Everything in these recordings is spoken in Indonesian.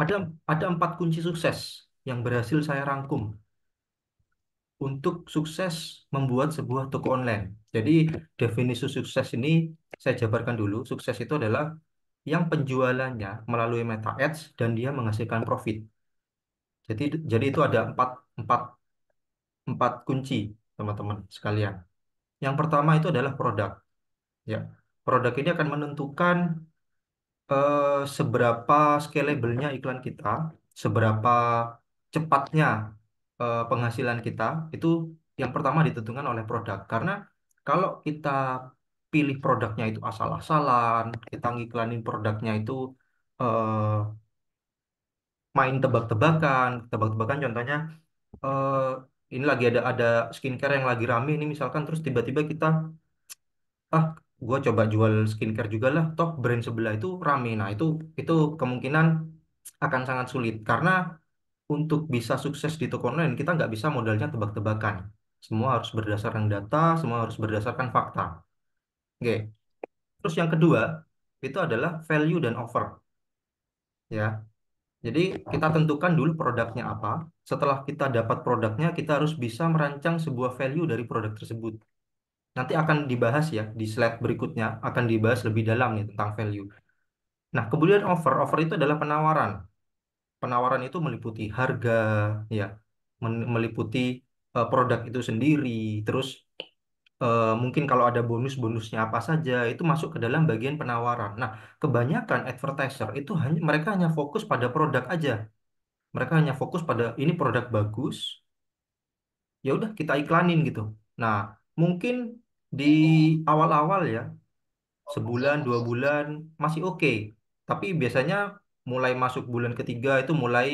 Ada ada empat kunci sukses yang berhasil saya rangkum untuk sukses membuat sebuah toko online. Jadi definisi sukses ini saya jabarkan dulu. Sukses itu adalah yang penjualannya melalui meta ads dan dia menghasilkan profit. Jadi jadi itu ada empat empat empat kunci teman-teman sekalian. Yang pertama itu adalah produk. Ya, produk ini akan menentukan Eh, seberapa scalable-nya iklan kita, seberapa cepatnya eh, penghasilan kita, itu yang pertama ditentukan oleh produk. Karena kalau kita pilih produknya itu asal-asalan, kita ngiklanin produknya itu eh, main tebak-tebakan, tebak-tebakan contohnya eh, ini lagi ada ada skincare yang lagi rame ini misalkan terus tiba-tiba kita ah gue coba jual skincare juga lah toh brand sebelah itu rame nah itu itu kemungkinan akan sangat sulit karena untuk bisa sukses di toko online kita nggak bisa modalnya tebak-tebakan semua harus berdasarkan data semua harus berdasarkan fakta oke terus yang kedua itu adalah value dan offer ya jadi kita tentukan dulu produknya apa setelah kita dapat produknya kita harus bisa merancang sebuah value dari produk tersebut nanti akan dibahas ya di slide berikutnya akan dibahas lebih dalam nih tentang value. Nah, kemudian offer, offer itu adalah penawaran. Penawaran itu meliputi harga ya, meliputi uh, produk itu sendiri, terus uh, mungkin kalau ada bonus-bonusnya apa saja itu masuk ke dalam bagian penawaran. Nah, kebanyakan advertiser itu hanya mereka hanya fokus pada produk aja. Mereka hanya fokus pada ini produk bagus. Ya udah kita iklanin gitu. Nah, mungkin di awal-awal ya sebulan dua bulan masih oke tapi biasanya mulai masuk bulan ketiga itu mulai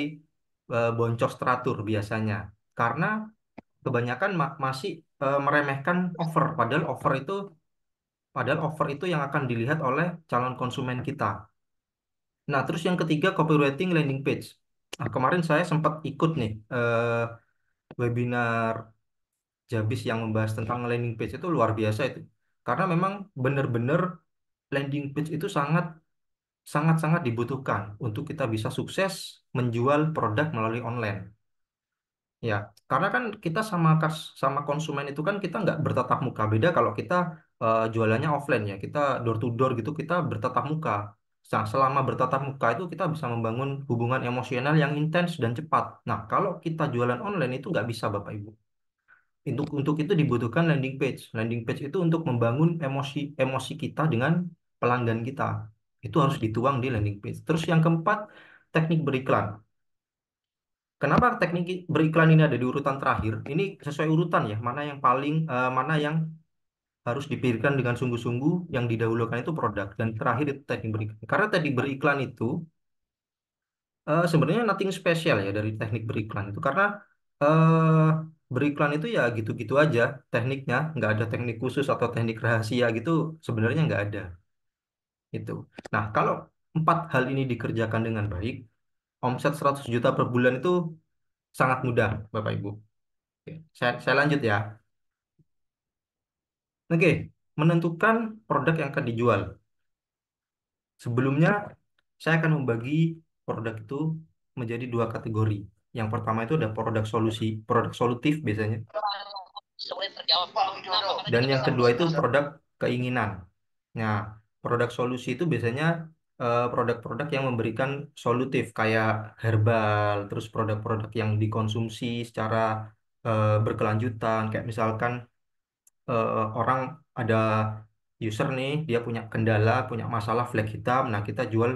eh, boncos teratur biasanya karena kebanyakan ma- masih eh, meremehkan over padahal over itu padahal over itu yang akan dilihat oleh calon konsumen kita nah terus yang ketiga copywriting landing page nah kemarin saya sempat ikut nih eh, webinar Jabis yang membahas tentang landing page itu luar biasa itu. Karena memang benar-benar landing page itu sangat sangat-sangat dibutuhkan untuk kita bisa sukses menjual produk melalui online. Ya, karena kan kita sama kas sama konsumen itu kan kita nggak bertatap muka beda kalau kita uh, jualannya offline ya, kita door to door gitu kita bertatap muka. Nah, selama bertatap muka itu kita bisa membangun hubungan emosional yang intens dan cepat. Nah, kalau kita jualan online itu nggak bisa Bapak Ibu untuk untuk itu dibutuhkan landing page. Landing page itu untuk membangun emosi emosi kita dengan pelanggan kita. Itu harus dituang di landing page. Terus yang keempat, teknik beriklan. Kenapa teknik beriklan ini ada di urutan terakhir? Ini sesuai urutan ya, mana yang paling uh, mana yang harus dipikirkan dengan sungguh-sungguh, yang didahulukan itu produk dan terakhir itu teknik beriklan. Karena tadi beriklan itu uh, sebenarnya nothing special ya dari teknik beriklan itu karena uh, beriklan itu ya gitu-gitu aja tekniknya nggak ada teknik khusus atau teknik rahasia gitu sebenarnya nggak ada itu nah kalau empat hal ini dikerjakan dengan baik omset 100 juta per bulan itu sangat mudah Bapak Ibu Oke, saya, saya lanjut ya Oke menentukan produk yang akan dijual sebelumnya saya akan membagi produk itu menjadi dua kategori yang pertama itu ada produk solusi, produk solutif biasanya. Dan yang kedua itu produk keinginan. Nah, produk solusi itu biasanya eh, produk-produk yang memberikan solutif kayak herbal, terus produk-produk yang dikonsumsi secara eh, berkelanjutan. Kayak misalkan eh, orang ada user nih, dia punya kendala, punya masalah flek hitam. Nah, kita jual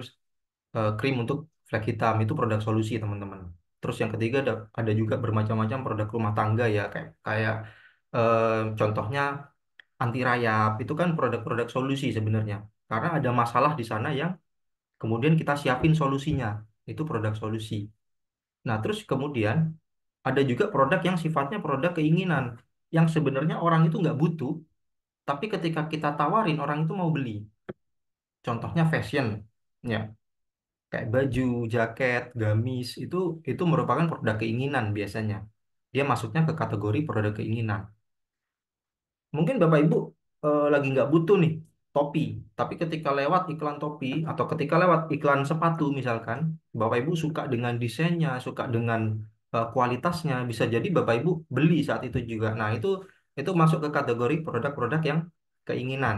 krim untuk flek hitam itu produk solusi, teman-teman. Terus yang ketiga ada, ada juga bermacam-macam produk rumah tangga ya kayak kayak eh, contohnya anti rayap itu kan produk-produk solusi sebenarnya karena ada masalah di sana yang kemudian kita siapin solusinya itu produk solusi. Nah terus kemudian ada juga produk yang sifatnya produk keinginan yang sebenarnya orang itu nggak butuh tapi ketika kita tawarin orang itu mau beli. Contohnya fashion ya kayak baju, jaket, gamis itu itu merupakan produk keinginan biasanya. Dia masuknya ke kategori produk keinginan. Mungkin Bapak Ibu eh, lagi nggak butuh nih topi, tapi ketika lewat iklan topi atau ketika lewat iklan sepatu misalkan, Bapak Ibu suka dengan desainnya, suka dengan eh, kualitasnya, bisa jadi Bapak Ibu beli saat itu juga. Nah, itu itu masuk ke kategori produk-produk yang keinginan.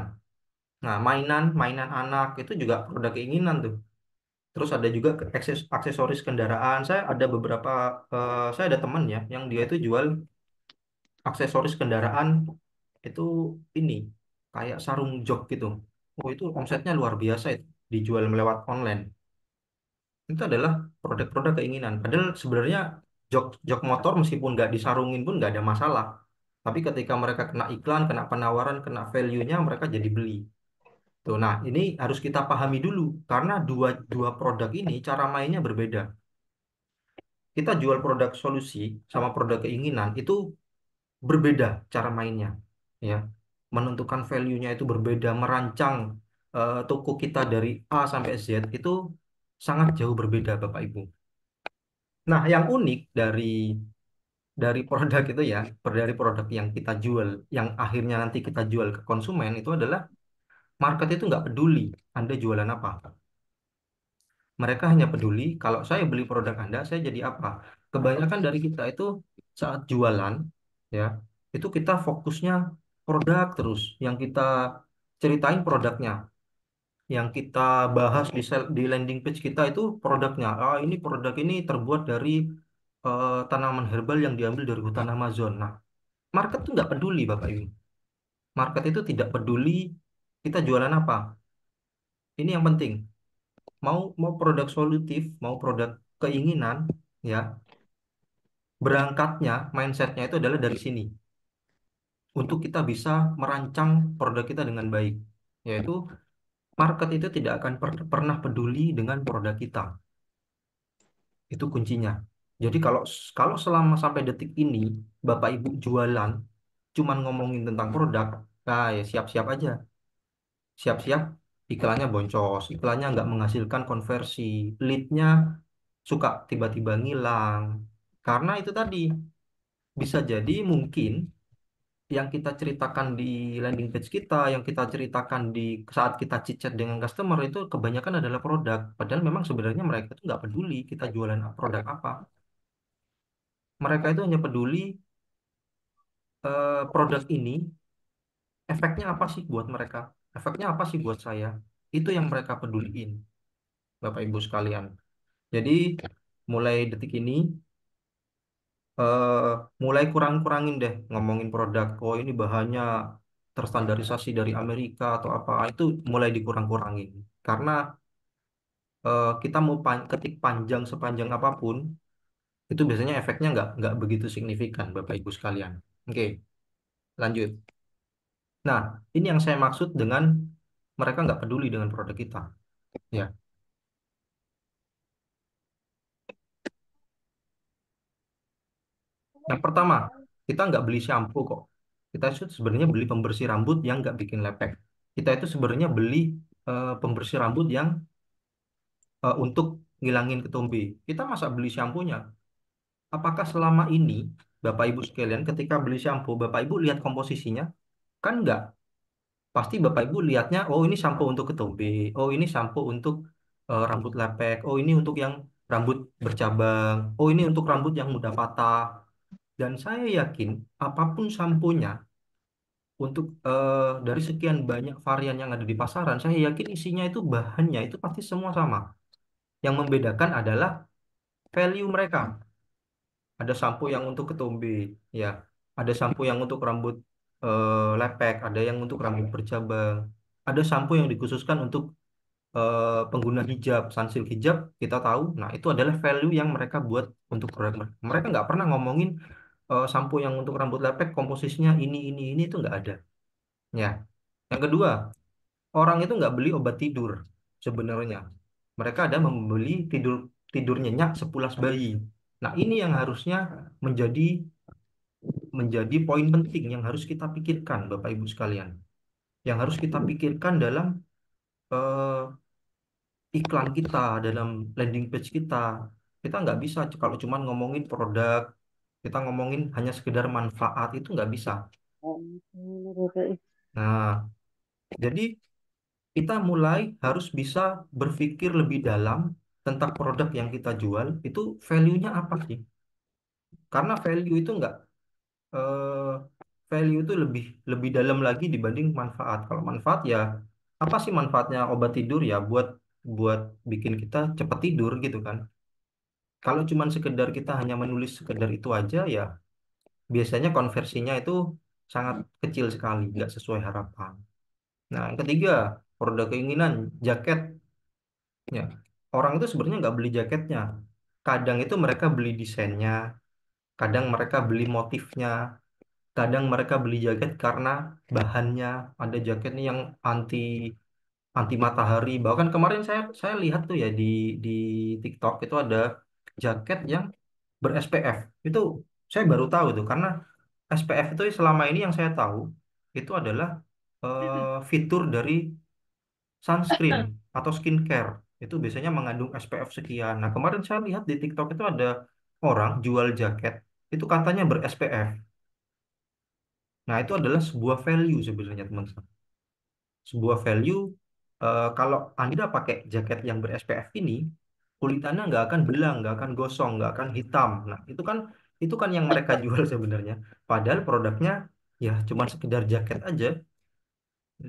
Nah, mainan, mainan anak itu juga produk keinginan tuh terus ada juga akses aksesoris kendaraan saya ada beberapa uh, saya ada teman ya yang dia itu jual aksesoris kendaraan itu ini kayak sarung jok gitu oh itu omsetnya luar biasa itu dijual melewat online itu adalah produk-produk keinginan padahal sebenarnya jok jok motor meskipun nggak disarungin pun nggak ada masalah tapi ketika mereka kena iklan kena penawaran kena value-nya mereka jadi beli Tuh, nah ini harus kita pahami dulu karena dua dua produk ini cara mainnya berbeda. Kita jual produk solusi sama produk keinginan itu berbeda cara mainnya, ya. Menentukan value-nya itu berbeda, merancang uh, toko kita dari A sampai Z itu sangat jauh berbeda, Bapak Ibu. Nah, yang unik dari dari produk itu ya, dari produk yang kita jual, yang akhirnya nanti kita jual ke konsumen itu adalah Market itu nggak peduli Anda jualan apa. Mereka hanya peduli kalau saya beli produk Anda, saya jadi apa. Kebanyakan dari kita itu saat jualan, ya, itu kita fokusnya produk terus. Yang kita ceritain produknya, yang kita bahas di, sell, di landing page kita itu produknya. Ah, ini produk ini terbuat dari uh, tanaman herbal yang diambil dari hutan Amazon. Nah, market itu nggak peduli Bapak Ibu. Market itu tidak peduli kita jualan apa ini yang penting mau mau produk solutif mau produk keinginan ya berangkatnya mindsetnya itu adalah dari sini untuk kita bisa merancang produk kita dengan baik yaitu market itu tidak akan per pernah peduli dengan produk kita itu kuncinya jadi kalau kalau selama sampai detik ini bapak ibu jualan cuman ngomongin tentang produk nah ya siap-siap aja siap-siap iklannya boncos, iklannya nggak menghasilkan konversi, leadnya suka tiba-tiba ngilang. Karena itu tadi bisa jadi mungkin yang kita ceritakan di landing page kita, yang kita ceritakan di saat kita chit dengan customer itu kebanyakan adalah produk. Padahal memang sebenarnya mereka itu nggak peduli kita jualan produk apa. Mereka itu hanya peduli eh, produk ini efeknya apa sih buat mereka efeknya apa sih buat saya? Itu yang mereka peduliin, Bapak Ibu sekalian. Jadi mulai detik ini, uh, mulai kurang-kurangin deh ngomongin produk. Oh ini bahannya terstandarisasi dari Amerika atau apa ah, itu mulai dikurang-kurangin. Karena uh, kita mau pan ketik panjang sepanjang apapun, itu biasanya efeknya nggak nggak begitu signifikan, Bapak Ibu sekalian. Oke, lanjut. Nah, ini yang saya maksud dengan mereka nggak peduli dengan produk kita. Ya. Yang pertama, kita nggak beli shampoo kok. Kita itu sebenarnya beli pembersih rambut yang nggak bikin lepek. Kita itu sebenarnya beli uh, pembersih rambut yang uh, untuk ngilangin ketombe. Kita masa beli shampoonya? Apakah selama ini Bapak Ibu sekalian ketika beli shampoo, Bapak Ibu lihat komposisinya? Kan enggak. Pasti Bapak Ibu lihatnya, oh ini sampo untuk ketombe, oh ini sampo untuk uh, rambut lepek, oh ini untuk yang rambut bercabang, oh ini untuk rambut yang mudah patah. Dan saya yakin apapun samponya untuk uh, dari sekian banyak varian yang ada di pasaran, saya yakin isinya itu bahannya itu pasti semua sama. Yang membedakan adalah value mereka. Ada sampo yang untuk ketombe, ya. Ada sampo yang untuk rambut uh, eh, lepek, ada yang untuk rambut bercabang. Ada sampo yang dikhususkan untuk uh, pengguna hijab, sunsilk hijab kita tahu. Nah, itu adalah value yang mereka buat untuk produk mereka. Mereka nggak pernah ngomongin uh, eh, sampo yang untuk rambut lepek komposisinya ini ini ini itu nggak ada. Ya. Yang kedua, orang itu nggak beli obat tidur sebenarnya. Mereka ada membeli tidur tidur nyenyak sepulas bayi. Nah, ini yang harusnya menjadi menjadi poin penting yang harus kita pikirkan, Bapak Ibu sekalian. Yang harus kita pikirkan dalam eh, iklan kita, dalam landing page kita. Kita nggak bisa kalau cuma ngomongin produk, kita ngomongin hanya sekedar manfaat, itu nggak bisa. Nah, jadi kita mulai harus bisa berpikir lebih dalam tentang produk yang kita jual, itu value-nya apa sih? Karena value itu nggak uh, value itu lebih lebih dalam lagi dibanding manfaat. Kalau manfaat ya apa sih manfaatnya obat tidur ya buat buat bikin kita cepat tidur gitu kan. Kalau cuman sekedar kita hanya menulis sekedar itu aja ya biasanya konversinya itu sangat kecil sekali, nggak sesuai harapan. Nah, yang ketiga, produk keinginan, jaket. Ya, orang itu sebenarnya nggak beli jaketnya. Kadang itu mereka beli desainnya, kadang mereka beli motifnya kadang mereka beli jaket karena bahannya ada jaket nih yang anti anti matahari bahkan kemarin saya saya lihat tuh ya di di TikTok itu ada jaket yang ber SPF itu saya baru tahu tuh karena SPF itu selama ini yang saya tahu itu adalah uh, fitur dari sunscreen atau skincare itu biasanya mengandung SPF sekian. Nah, kemarin saya lihat di TikTok itu ada orang jual jaket itu katanya ber-SPF. Nah, itu adalah sebuah value sebenarnya, teman-teman. Sebuah value, eh, kalau Anda pakai jaket yang ber-SPF ini, kulit Anda nggak akan belang, nggak akan gosong, nggak akan hitam. Nah, itu kan itu kan yang mereka jual sebenarnya. Padahal produknya ya cuma sekedar jaket aja.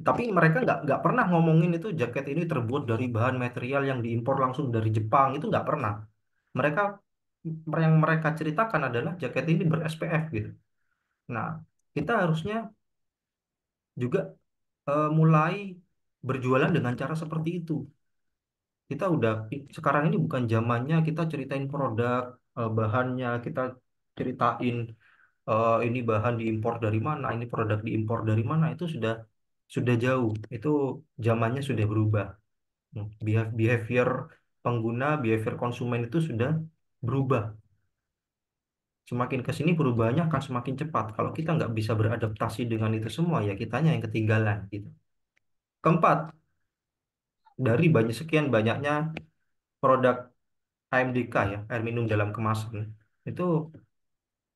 Tapi mereka nggak nggak pernah ngomongin itu jaket ini terbuat dari bahan material yang diimpor langsung dari Jepang itu nggak pernah. Mereka yang mereka ceritakan adalah jaket ini ber SPF gitu. Nah, kita harusnya juga eh, mulai berjualan dengan cara seperti itu. Kita udah sekarang ini bukan zamannya kita ceritain produk, eh, bahannya, kita ceritain eh, ini bahan diimpor dari mana, ini produk diimpor dari mana itu sudah sudah jauh. Itu zamannya sudah berubah. Hmm, behavior pengguna, behavior konsumen itu sudah berubah. Semakin ke sini perubahannya akan semakin cepat. Kalau kita nggak bisa beradaptasi dengan itu semua, ya kitanya yang ketinggalan gitu. Keempat, dari banyak sekian banyaknya produk AMDK ya, air minum dalam kemasan, itu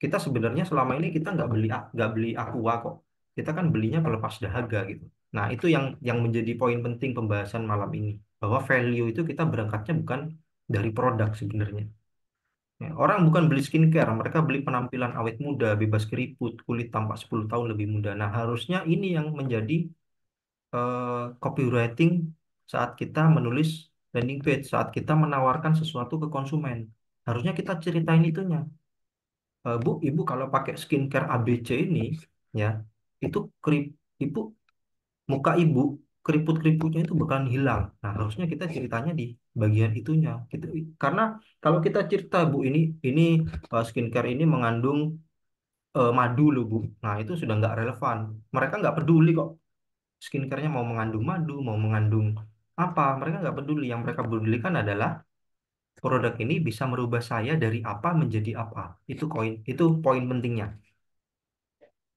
kita sebenarnya selama ini kita nggak beli nggak beli aqua kok. Kita kan belinya pelepas dahaga gitu. Nah, itu yang yang menjadi poin penting pembahasan malam ini bahwa value itu kita berangkatnya bukan dari produk sebenarnya. Ya, orang bukan beli skincare, mereka beli penampilan awet muda, bebas keriput, kulit tampak 10 tahun lebih muda. Nah, harusnya ini yang menjadi uh, copywriting saat kita menulis landing page, saat kita menawarkan sesuatu ke konsumen. Harusnya kita ceritain itunya. Uh, Bu, Ibu kalau pakai skincare ABC ini, ya, itu krip, Ibu, muka Ibu keriput-keriputnya itu bahkan hilang. Nah, harusnya kita iya. ceritanya di bagian itunya. Gitu. Karena kalau kita cerita, Bu, ini ini eh, skincare ini mengandung uh, madu loh, Bu. Nah, itu sudah nggak relevan. Mereka nggak peduli kok skincarenya mau mengandung madu, mau mengandung apa. Mereka nggak peduli. Yang mereka pedulikan adalah produk ini bisa merubah saya dari apa menjadi apa. Itu koin, itu poin pentingnya.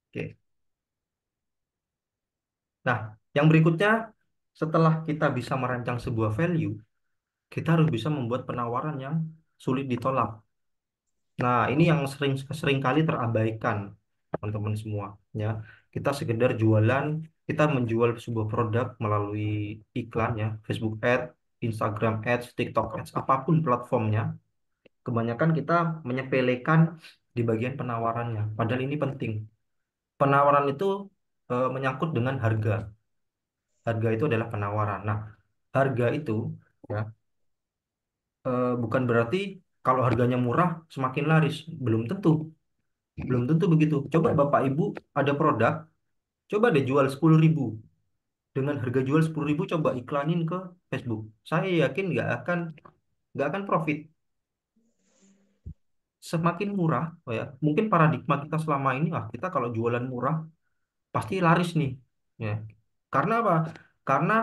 Oke. Nah, yang berikutnya, setelah kita bisa merancang sebuah value, kita harus bisa membuat penawaran yang sulit ditolak. Nah, ini yang sering sering kali terabaikan teman-teman semua ya. Kita sekedar jualan, kita menjual sebuah produk melalui iklan ya, Facebook Ads, Instagram Ads, TikTok Ads, apapun platformnya. Kebanyakan kita menyepelekan di bagian penawarannya, padahal ini penting. Penawaran itu e, menyangkut dengan harga Harga itu adalah penawaran. Nah, harga itu ya eh, bukan berarti kalau harganya murah semakin laris, belum tentu. Belum tentu begitu. Coba iya. Bapak Ibu ada produk, coba deh jual 10 ribu. Dengan harga jual 10 ribu coba iklanin ke Facebook. Saya yakin nggak akan nggak akan profit semakin murah, oh ya, mungkin paradigma kita selama ini, lah kita kalau jualan murah pasti laris nih, ya karena apa? Karena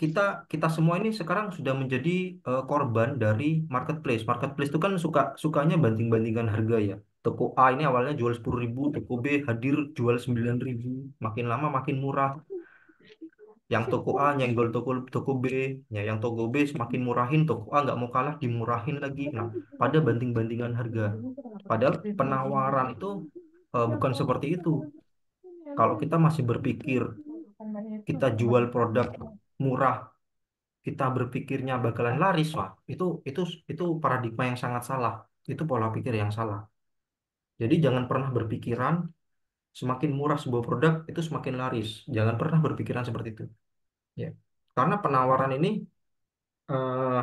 kita kita semua ini sekarang sudah menjadi uh, korban dari marketplace. Marketplace itu kan suka sukanya banting-bantingan harga ya. Toko A ini awalnya jual 10.000, toko B hadir jual 9.000. Makin lama makin murah. Yang toko A nyenggol toko toko B, ya yang toko B semakin murahin, toko A nggak mau kalah dimurahin lagi. Nah, pada banting-bantingan harga. Padahal penawaran itu uh, bukan seperti itu. Kalau kita masih berpikir kita jual produk murah, kita berpikirnya bakalan laris, wah, itu itu itu paradigma yang sangat salah. Itu pola pikir yang salah. Jadi jangan pernah berpikiran semakin murah sebuah produk itu semakin laris. Jangan pernah berpikiran seperti itu. Ya. Karena penawaran ini eh,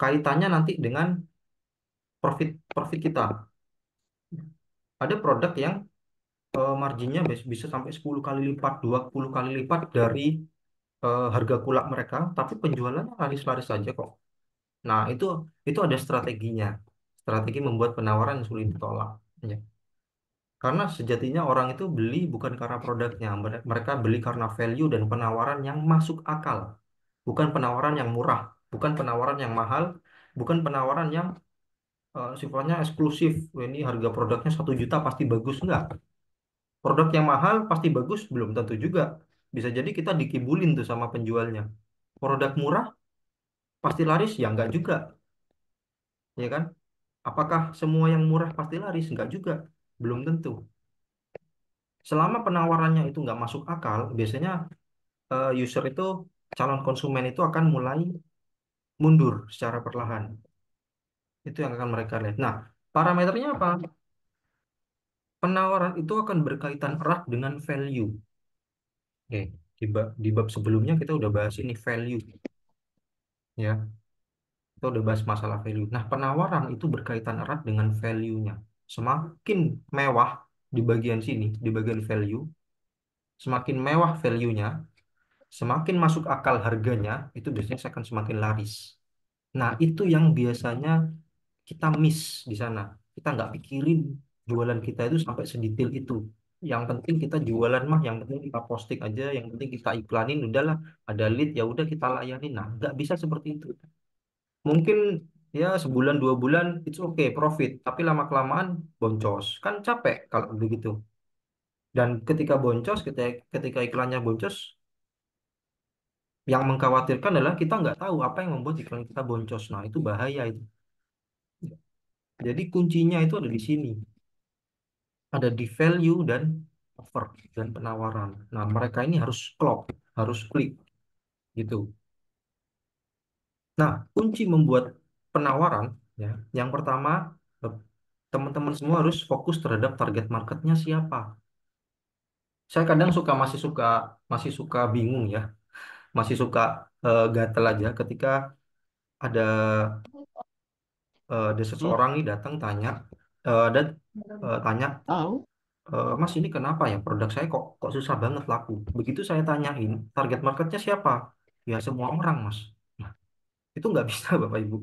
kaitannya nanti dengan profit profit kita. Ada produk yang Eh, marginnya bisa sampai 10 kali lipat, 20 kali lipat dari uh, harga kulak mereka, tapi penjualannya laris-laris saja kok. Nah, itu itu ada strateginya. Strategi membuat penawaran yang sulit ditolak. Ya. Karena sejatinya orang itu beli bukan karena produknya, mereka beli karena value dan penawaran yang masuk akal. Bukan penawaran yang murah, bukan penawaran yang mahal, bukan penawaran yang uh, sifatnya eksklusif. Ini harga produknya satu juta pasti bagus enggak? Produk yang mahal pasti bagus, belum tentu juga. Bisa jadi kita dikibulin tuh sama penjualnya. Produk murah pasti laris, ya enggak juga. Ya kan? Apakah semua yang murah pasti laris? Enggak juga. Belum tentu. Selama penawarannya itu enggak masuk akal, biasanya eh, user itu, calon konsumen itu akan mulai mundur secara perlahan. Itu yang akan mereka lihat. Nah, parameternya apa? penawaran itu akan berkaitan erat dengan value. Oke, di bab, di bab sebelumnya kita udah bahas ini value. Ya. Kita udah bahas masalah value. Nah, penawaran itu berkaitan erat dengan value-nya. Semakin mewah di bagian sini, di bagian value, semakin mewah value-nya, semakin masuk akal harganya, itu biasanya akan semakin laris. Nah, itu yang biasanya kita miss di sana. Kita nggak pikirin jualan kita itu sampai sedetail itu yang penting kita jualan mah yang penting kita posting aja yang penting kita iklanin udahlah ada lead ya udah kita layanin nah nggak bisa seperti itu mungkin ya sebulan dua bulan itu oke okay, profit tapi lama kelamaan boncos kan capek kalau begitu dan ketika boncos ketika ketika iklannya boncos yang mengkhawatirkan adalah kita nggak tahu apa yang membuat iklan kita boncos nah itu bahaya itu jadi kuncinya itu ada di sini ada di value dan offer dan penawaran. Nah, mereka ini harus clock, harus klik gitu. Nah, kunci membuat penawaran ya, yang pertama eh, teman-teman semua harus fokus terhadap target marketnya siapa. Saya kadang suka masih suka masih suka bingung ya, masih suka uh, gatel aja ketika ada uh, ada iya. seseorang nih datang tanya eh, uh, tanya, Tahu. Eh, Mas ini kenapa ya produk saya kok kok susah banget laku? Begitu saya tanyain, target marketnya siapa? Ya semua orang, Mas. Nah, itu nggak bisa Bapak Ibu.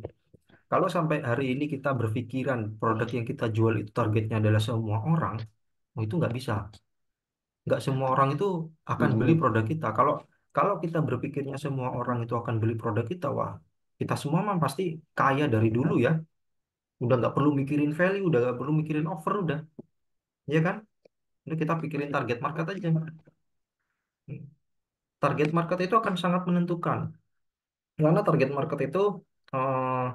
Kalau sampai hari ini kita berpikiran produk yang kita jual itu targetnya adalah semua orang, oh, itu nggak bisa. Nggak semua orang itu akan hmm. beli produk kita. Kalau kalau kita berpikirnya semua orang itu akan beli produk kita, wah, kita semua memang pasti kaya dari dulu ya udah nggak perlu mikirin value udah nggak perlu mikirin offer udah ya kan udah kita pikirin target market aja target market itu akan sangat menentukan karena target market itu uh,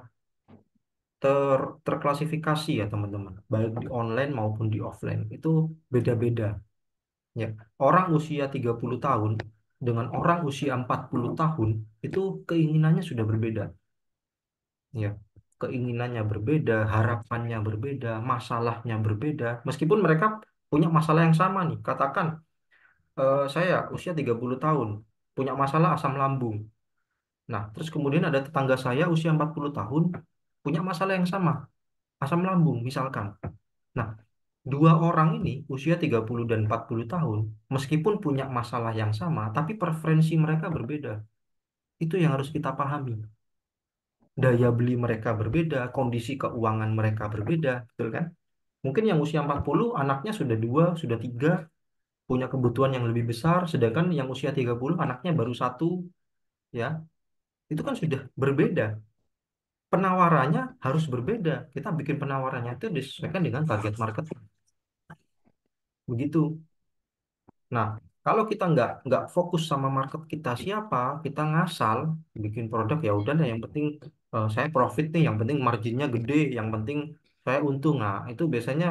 ter terklasifikasi ya teman-teman baik di online maupun di offline itu beda-beda ya orang usia 30 tahun dengan orang usia 40 tahun itu keinginannya sudah berbeda ya keinginannya berbeda, harapannya berbeda, masalahnya berbeda. Meskipun mereka punya masalah yang sama nih. Katakan eh, saya usia 30 tahun, punya masalah asam lambung. Nah, terus kemudian ada tetangga saya usia 40 tahun, punya masalah yang sama, asam lambung misalkan. Nah, dua orang ini usia 30 dan 40 tahun, meskipun punya masalah yang sama, tapi preferensi mereka berbeda. Itu yang harus kita pahami daya beli mereka berbeda, kondisi keuangan mereka berbeda, betul kan? Mungkin yang usia 40 anaknya sudah dua, sudah tiga, punya kebutuhan yang lebih besar, sedangkan yang usia 30 anaknya baru satu, ya. Itu kan sudah berbeda. Penawarannya harus berbeda. Kita bikin penawarannya itu disesuaikan dengan target market. Begitu. Nah, kalau kita nggak nggak fokus sama market kita siapa, kita ngasal bikin produk ya udah yang penting uh, saya profit nih yang penting marginnya gede yang penting saya untung nah itu biasanya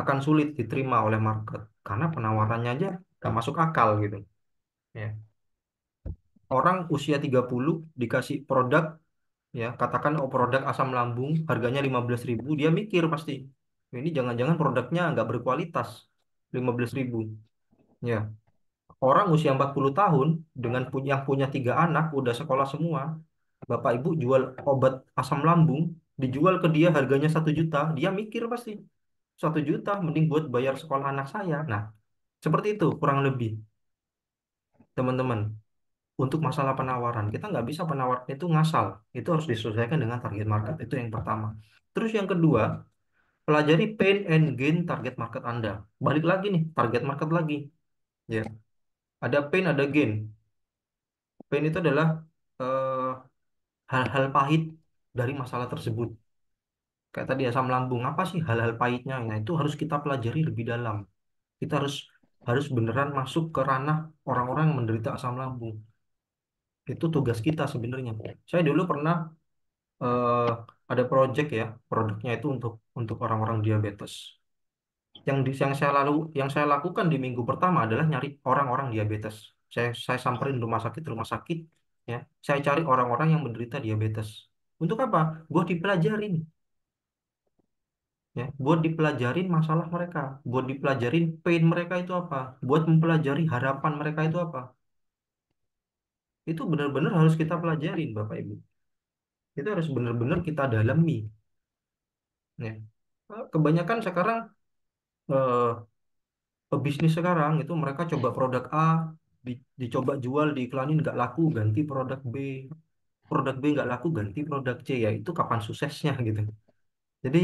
akan sulit diterima oleh market karena penawarannya aja gak masuk akal gitu ya orang usia 30 dikasih produk ya katakan oh produk asam lambung harganya 15.000 dia mikir pasti ini jangan-jangan produknya nggak berkualitas 15.000 ya orang usia 40 tahun dengan punya, yang punya tiga anak udah sekolah semua Bapak Ibu jual obat asam lambung, dijual ke dia harganya satu juta, dia mikir pasti satu juta mending buat bayar sekolah anak saya. Nah, seperti itu kurang lebih, teman-teman. Untuk masalah penawaran, kita nggak bisa penawaran itu ngasal. Itu harus diselesaikan dengan target market. Itu yang pertama. Terus yang kedua, pelajari pain and gain target market Anda. Balik lagi nih, target market lagi. Ya, ada pain, ada gain. Pain itu adalah uh, hal-hal pahit dari masalah tersebut. Kayak tadi asam lambung, apa sih hal-hal pahitnya? Nah, itu harus kita pelajari lebih dalam. Kita harus harus beneran masuk ke ranah orang-orang yang menderita asam lambung. Itu tugas kita sebenarnya. Saya dulu pernah eh, ada project ya, produknya itu untuk untuk orang-orang diabetes. Yang di, yang saya lalu yang saya lakukan di minggu pertama adalah nyari orang-orang diabetes. Saya saya samperin rumah sakit rumah sakit ya saya cari orang-orang yang menderita diabetes untuk apa buat dipelajarin ya buat dipelajarin masalah mereka buat dipelajarin pain mereka itu apa buat mempelajari harapan mereka itu apa itu benar-benar harus kita pelajarin bapak ibu itu harus benar-benar kita dalami ya eh, kebanyakan sekarang eh, bisnis sekarang itu mereka coba produk A di, dicoba jual diiklanin nggak laku ganti produk B produk B nggak laku ganti produk C ya itu kapan suksesnya gitu jadi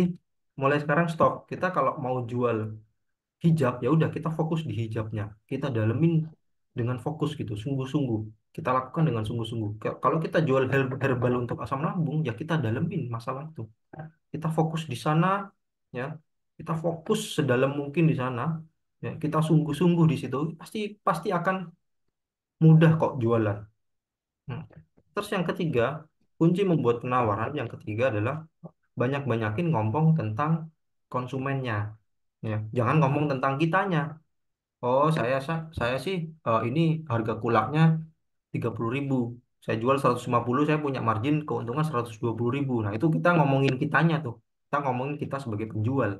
mulai sekarang stop kita kalau mau jual hijab ya udah kita fokus di hijabnya kita dalemin dengan fokus gitu sungguh-sungguh kita lakukan dengan sungguh-sungguh kalau kita jual herbal untuk asam lambung ya kita dalemin masalah itu kita fokus di sana ya kita fokus sedalam mungkin di sana ya, kita sungguh-sungguh di situ pasti pasti akan mudah kok jualan. Hmm. Terus yang ketiga, kunci membuat penawaran yang ketiga adalah banyak-banyakin ngomong tentang konsumennya. Ya, jangan ngomong tentang kitanya. Oh, saya saya sih uh, ini harga kulaknya 30.000. Saya jual 150, saya punya margin keuntungan 120.000. Nah, itu kita ngomongin kitanya tuh. Kita ngomongin kita sebagai penjual.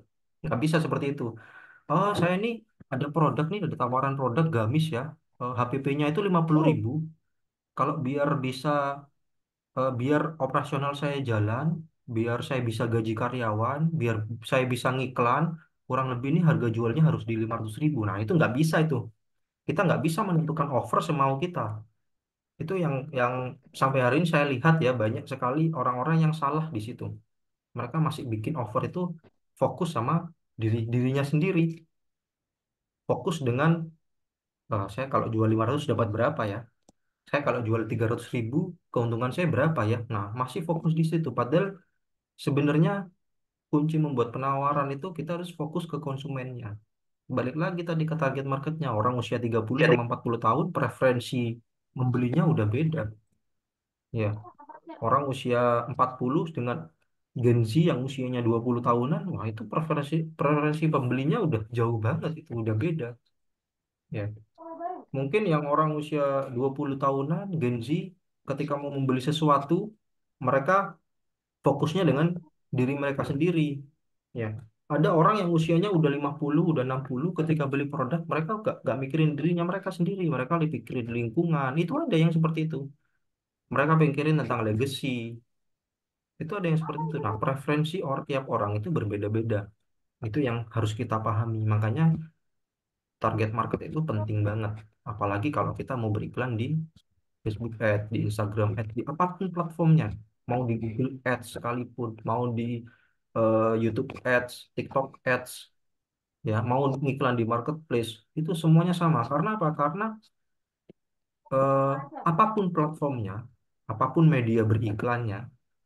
Nggak bisa seperti itu. Oh, saya ini ada produk nih, ada tawaran produk gamis ya. HPP-nya eh, itu oh. lima Oh, ribu. Kalau biar bisa, uh, biar operasional saya jalan, biar saya bisa gaji karyawan, biar saya bisa ngiklan, kurang lebih ini harga jualnya harus di 500.000 ribu. Nah itu nggak bisa itu. Kita nggak bisa menentukan offer semau kita. Itu yang yang sampai hari ini saya lihat ya banyak sekali orang-orang yang salah di situ. Mereka masih bikin offer itu fokus sama diri dirinya sendiri, fokus dengan Oh, saya kalau jual 500 dapat berapa ya? Saya kalau jual 300 ribu, keuntungan saya berapa ya? Nah, masih fokus di situ. Padahal sebenarnya kunci membuat penawaran itu kita harus fokus ke konsumennya. Balik lagi tadi ke target marketnya. Orang usia 30 sama 40 tahun, preferensi membelinya udah beda. Ya, orang usia 40 dengan Gen Z yang usianya 20 tahunan, wah itu preferensi preferensi pembelinya udah jauh banget itu, udah beda. Ya mungkin yang orang usia 20 tahunan, Gen Z, ketika mau membeli sesuatu, mereka fokusnya dengan diri mereka sendiri. Ya. Ada orang yang usianya udah 50, udah 60, ketika beli produk mereka gak, gak mikirin dirinya mereka sendiri. Mereka lebih mikirin lingkungan. Itu ada yang seperti itu. Mereka pikirin tentang legacy. Itu ada yang seperti itu. Nah, preferensi or, tiap orang itu berbeda-beda. Itu yang harus kita pahami. Makanya target market itu penting banget. Apalagi kalau kita mau beriklan di Facebook Ads di Instagram Ads di apapun platformnya. Mau di Google Ads sekalipun, mau di uh, YouTube Ads, TikTok Ads, ya mau iklan di marketplace, itu semuanya sama. Karena apa? Karena uh, apapun platformnya, apapun media beriklannya,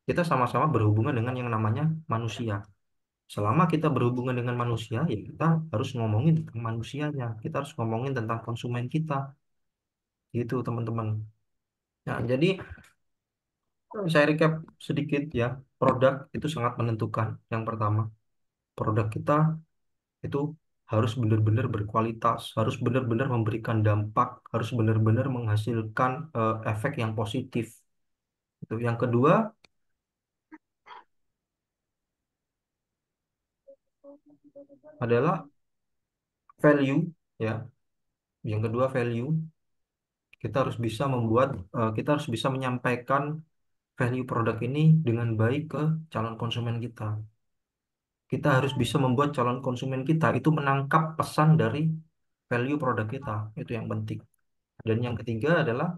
kita sama-sama berhubungan dengan yang namanya manusia selama kita berhubungan dengan manusia ya kita harus ngomongin tentang manusianya kita harus ngomongin tentang konsumen kita gitu teman-teman nah jadi saya recap sedikit ya produk itu sangat menentukan yang pertama produk kita itu harus benar-benar berkualitas harus benar-benar memberikan dampak harus benar-benar menghasilkan eh, efek yang positif itu yang kedua adalah value ya yang kedua value kita harus bisa membuat eh, kita harus bisa menyampaikan value produk ini dengan baik ke calon konsumen kita kita harus bisa membuat calon konsumen kita itu menangkap pesan dari value produk kita itu yang penting dan yang ketiga adalah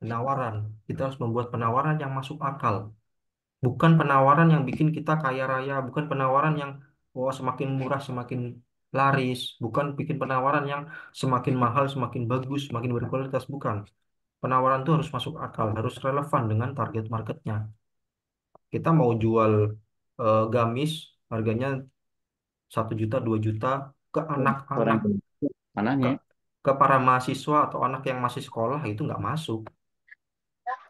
penawaran kita harus membuat penawaran yang masuk akal bukan penawaran yang bikin kita kaya raya bukan penawaran yang oh semakin murah semakin laris, bukan bikin penawaran yang semakin mahal semakin bagus, semakin berkualitas, bukan. Penawaran itu harus masuk akal, harus relevan dengan target marketnya. Kita mau jual eh, gamis harganya satu juta, 2 juta ke oh, anak-anak, Anaknya. ke para mahasiswa atau anak yang masih sekolah itu nggak masuk.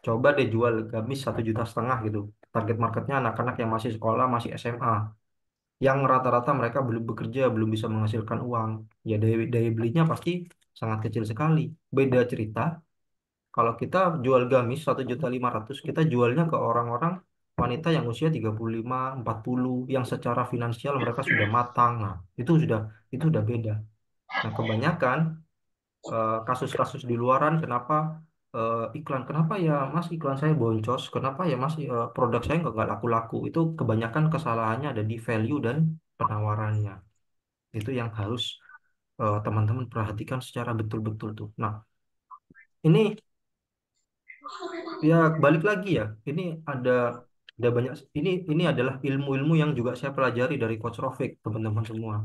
Coba deh jual gamis satu juta setengah gitu. Target marketnya anak-anak yang masih sekolah, masih SMA yang rata-rata mereka belum bekerja, belum bisa menghasilkan uang. Ya daya, daya belinya pasti sangat kecil sekali. Beda cerita, kalau kita jual gamis 1.500, kita jualnya ke orang-orang wanita yang usia 35, 40 yang secara finansial mereka sudah matang. Nah, itu sudah itu sudah beda. Nah, kebanyakan eh, kasus-kasus di luaran kenapa uh, iklan kenapa ya mas iklan saya boncos kenapa ya mas uh, produk saya nggak nggak laku-laku itu kebanyakan kesalahannya ada di value dan penawarannya itu yang harus teman eh, teman-teman perhatikan secara betul-betul tuh nah ini ya balik lagi ya ini ada ada banyak ini ini adalah ilmu-ilmu yang juga saya pelajari dari Coach Rofik teman-teman semua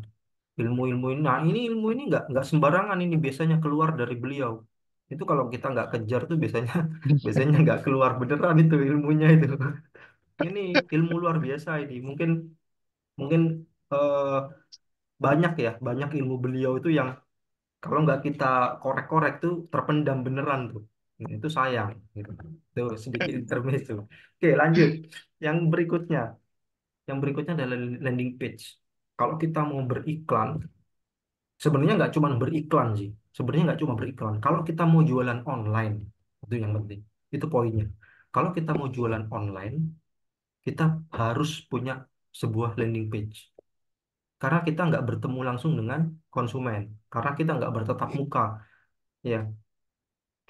ilmu-ilmu ini nah ini ilmu ini nggak nggak sembarangan ini biasanya keluar dari beliau itu kalau kita nggak kejar tuh biasanya biasanya nggak keluar beneran itu ilmunya itu ini ilmu luar biasa ini mungkin mungkin uh, banyak ya banyak ilmu beliau itu yang kalau nggak kita korek-korek tuh terpendam beneran tuh nah, itu sayang gitu. itu sedikit intermezzo oke lanjut yang berikutnya yang berikutnya adalah landing page kalau kita mau beriklan sebenarnya nggak cuma beriklan sih sebenarnya nggak cuma beriklan. Kalau kita mau jualan online, itu yang penting. Itu poinnya. Kalau kita mau jualan online, kita harus punya sebuah landing page. Karena kita nggak bertemu langsung dengan konsumen. Karena kita nggak bertetap muka. Ya,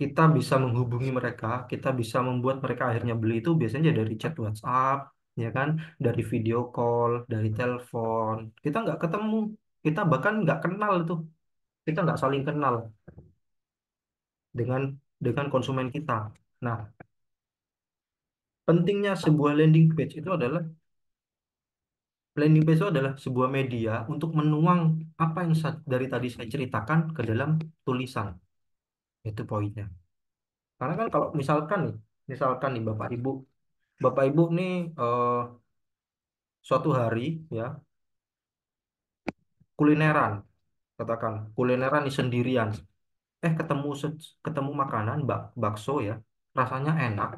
kita bisa menghubungi mereka, kita bisa membuat mereka akhirnya beli itu biasanya dari chat WhatsApp, ya kan, dari video call, dari telepon. Kita nggak ketemu, kita bahkan nggak kenal itu kita nggak saling kenal dengan dengan konsumen kita. Nah, pentingnya sebuah landing page itu adalah landing page itu adalah sebuah media untuk menuang apa yang dari tadi saya ceritakan ke dalam tulisan. Itu poinnya. Karena kan kalau misalkan nih, misalkan nih Bapak Ibu, Bapak Ibu nih eh, suatu hari ya kulineran katakan kulineran nih sendirian eh ketemu ketemu makanan bak bakso ya rasanya enak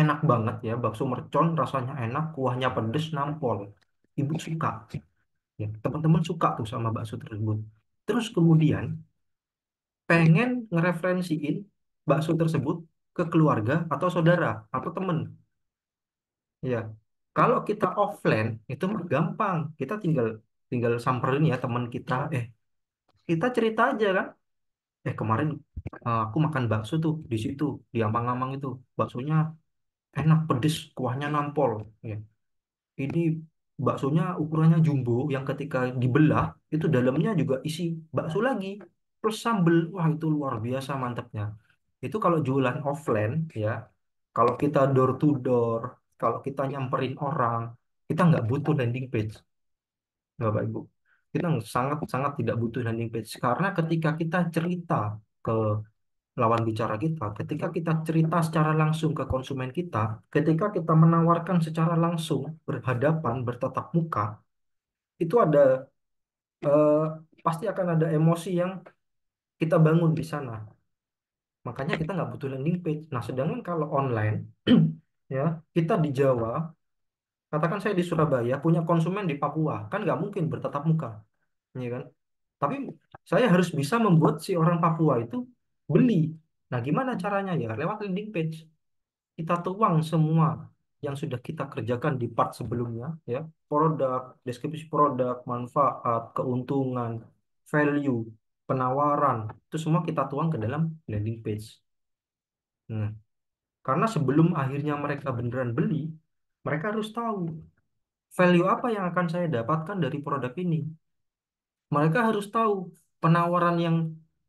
enak banget ya bakso mercon rasanya enak kuahnya pedes nampol ibu suka ya teman-teman suka tuh sama bakso tersebut terus kemudian pengen ngereferensiin bakso tersebut ke keluarga atau saudara atau temen ya kalau kita offline itu gampang kita tinggal tinggal samperin ya teman kita hmm. eh kita cerita aja kan eh kemarin eh, aku makan bakso tuh di situ di Amang-Amang itu baksonya enak pedes kuahnya nampol ya. ini baksonya ukurannya jumbo yang ketika dibelah itu dalamnya juga isi bakso lagi plus sambel wah itu luar biasa mantepnya itu kalau jualan offline ya kalau kita door to door kalau kita nyamperin orang kita nggak butuh landing page Bapak Ibu. Kita sangat-sangat tidak butuh landing page karena ketika kita cerita ke lawan bicara kita, ketika kita cerita secara langsung ke konsumen kita, ketika kita menawarkan secara langsung berhadapan bertatap muka, itu ada eh, pasti akan ada emosi yang kita bangun di sana. Makanya kita nggak butuh landing page. Nah, sedangkan kalau online, ya kita di Jawa Katakan saya di Surabaya, punya konsumen di Papua, kan nggak mungkin bertatap muka, ya kan? Tapi saya harus bisa membuat si orang Papua itu beli. Nah, gimana caranya ya? Lewat landing page. Kita tuang semua yang sudah kita kerjakan di part sebelumnya, ya, produk, deskripsi produk, manfaat, keuntungan, value, penawaran, itu semua kita tuang ke dalam landing page. Nah, karena sebelum akhirnya mereka beneran beli, mereka harus tahu value apa yang akan saya dapatkan dari produk ini. Mereka harus tahu penawaran yang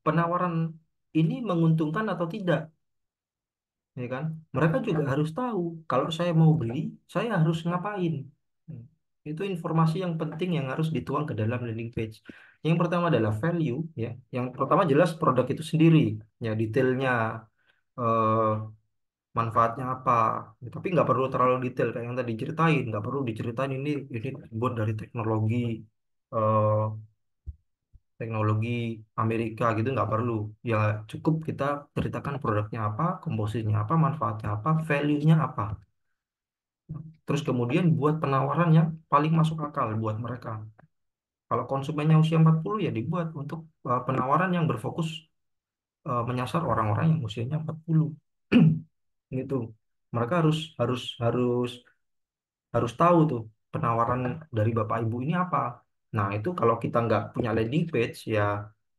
penawaran ini menguntungkan atau tidak. Ya kan? Mereka juga ya. harus tahu kalau saya mau beli, saya harus ngapain. Itu informasi yang penting yang harus dituang ke dalam landing page. Yang pertama adalah value ya. Yang pertama jelas produk itu sendiri, ya detailnya eh, manfaatnya apa ya, tapi nggak perlu terlalu detail kayak yang tadi ceritain nggak perlu diceritain ini ini buat dari teknologi eh, teknologi Amerika gitu nggak perlu ya cukup kita ceritakan produknya apa komposisinya apa manfaatnya apa value-nya apa terus kemudian buat penawaran yang paling masuk akal buat mereka kalau konsumennya usia 40 ya dibuat untuk eh, penawaran yang berfokus eh, menyasar orang-orang yang usianya 40 gitu mereka harus harus harus harus tahu tuh penawaran dari bapak ibu ini apa nah itu kalau kita nggak punya landing page ya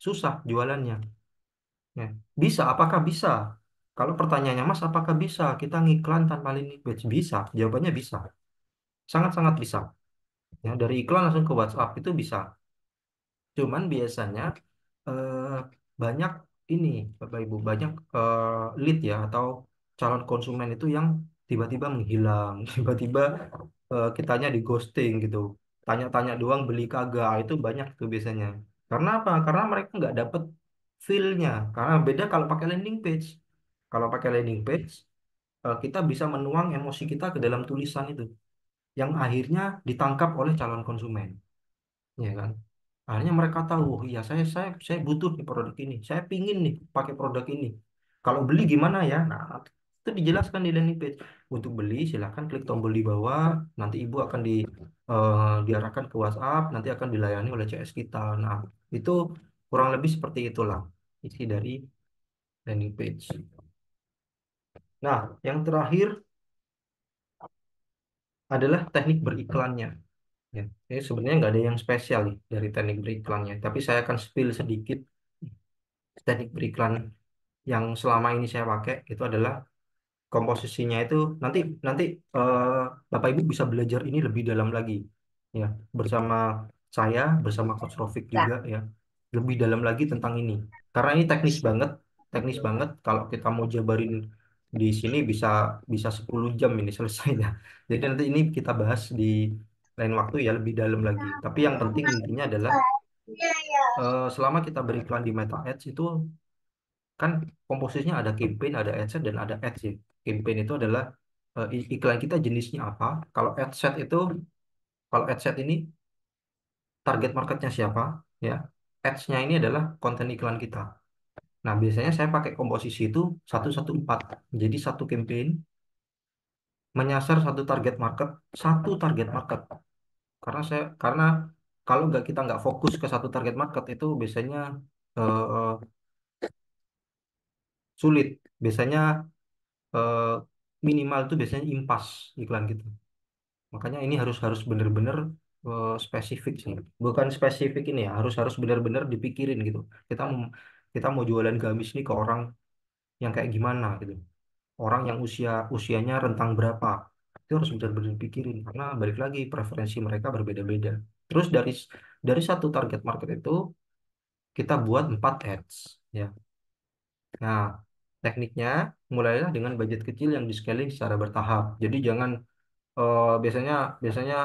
susah jualannya ya. bisa apakah bisa kalau pertanyaannya mas apakah bisa kita ngiklan tanpa landing page bisa jawabannya bisa sangat-sangat bisa ya dari iklan langsung ke WhatsApp itu bisa cuman biasanya eh, banyak ini Bapak Ibu banyak uh, lead ya atau calon konsumen itu yang tiba-tiba menghilang, tiba-tiba uh, kitanya di ghosting gitu. Tanya-tanya doang beli kagak, ah, itu banyak tuh biasanya. Karena apa? Karena mereka nggak dapet feel-nya. Karena beda kalau pakai landing page. Kalau pakai landing page, uh, kita bisa menuang emosi kita ke dalam tulisan itu. Yang akhirnya ditangkap oleh calon konsumen. Ya kan? Akhirnya mereka tahu, oh iya saya saya saya butuh nih produk ini. Saya pingin nih pakai produk ini. Kalau beli gimana ya? Nah, itu dijelaskan di landing page untuk beli silahkan klik tombol di bawah nanti ibu akan di uh, diarahkan ke WhatsApp nanti akan dilayani oleh CS kita nah itu kurang lebih seperti itulah isi dari landing page nah yang terakhir adalah teknik beriklannya ya ini sebenarnya nggak ada yang spesial nih dari teknik beriklannya tapi saya akan spill sedikit teknik beriklan yang selama ini saya pakai itu adalah komposisinya itu nanti nanti uh, Bapak Ibu bisa belajar ini lebih dalam lagi ya bersama saya bersama Coach Rofik ya. juga ya lebih dalam lagi tentang ini karena ini teknis banget teknis banget kalau kita mau jabarin di sini bisa bisa 10 jam ini selesainya jadi nanti ini kita bahas di lain waktu ya lebih dalam lagi tapi yang penting intinya adalah uh, selama kita beriklan di Meta Ads itu kan komposisinya ada campaign, ada adset, dan ada ads ya campaign itu adalah uh, iklan kita jenisnya apa. Kalau ad set itu, kalau ad set ini target marketnya siapa, ya. Ads-nya ini adalah konten iklan kita. Nah, biasanya saya pakai komposisi itu satu 114. Jadi satu campaign menyasar satu target market, satu target market. Karena saya karena kalau nggak kita nggak fokus ke satu target market itu biasanya uh, sulit. Biasanya Eh, minimal itu biasanya impas iklan gitu. Makanya ini harus harus benar-benar eh, spesifik sih. Bukan spesifik ini ya, harus harus benar-benar dipikirin gitu. Kita mau kita mau jualan gamis nih ke orang yang kayak gimana gitu. Orang yang usia usianya rentang berapa. Itu harus benar-benar dipikirin karena balik lagi preferensi mereka berbeda-beda. Terus dari dari satu target market itu kita buat 4 ads ya. Nah, Tekniknya, mulailah dengan budget kecil yang di scaling secara bertahap. Jadi jangan uh, biasanya biasanya